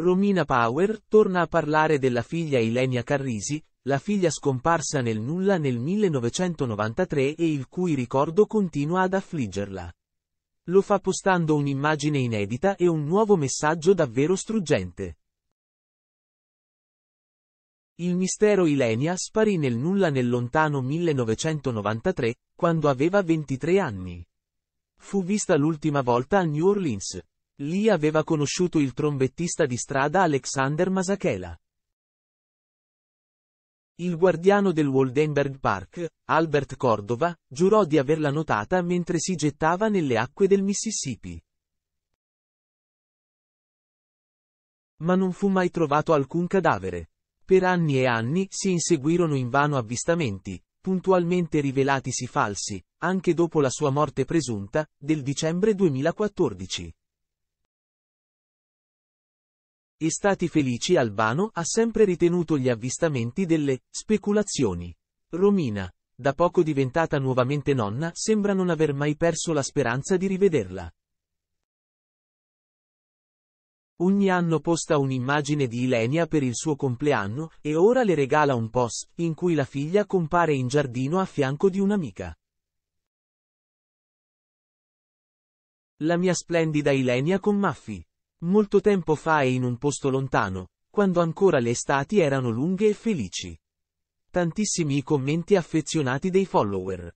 Romina Power torna a parlare della figlia Ilenia Carrisi, la figlia scomparsa nel nulla nel 1993 e il cui ricordo continua ad affliggerla. Lo fa postando un'immagine inedita e un nuovo messaggio davvero struggente. Il mistero Ilenia sparì nel nulla nel lontano 1993, quando aveva 23 anni. Fu vista l'ultima volta a New Orleans. Lì aveva conosciuto il trombettista di strada Alexander Masakela. Il guardiano del Waldenberg Park, Albert Cordova, giurò di averla notata mentre si gettava nelle acque del Mississippi. Ma non fu mai trovato alcun cadavere. Per anni e anni si inseguirono invano avvistamenti, puntualmente rivelatisi falsi, anche dopo la sua morte presunta, del dicembre 2014 e stati felici Albano ha sempre ritenuto gli avvistamenti delle speculazioni. Romina, da poco diventata nuovamente nonna, sembra non aver mai perso la speranza di rivederla. Ogni anno posta un'immagine di Ilenia per il suo compleanno, e ora le regala un post, in cui la figlia compare in giardino a fianco di un'amica. La mia splendida Ilenia con Maffi. Molto tempo fa e in un posto lontano, quando ancora le estati erano lunghe e felici. Tantissimi i commenti affezionati dei follower.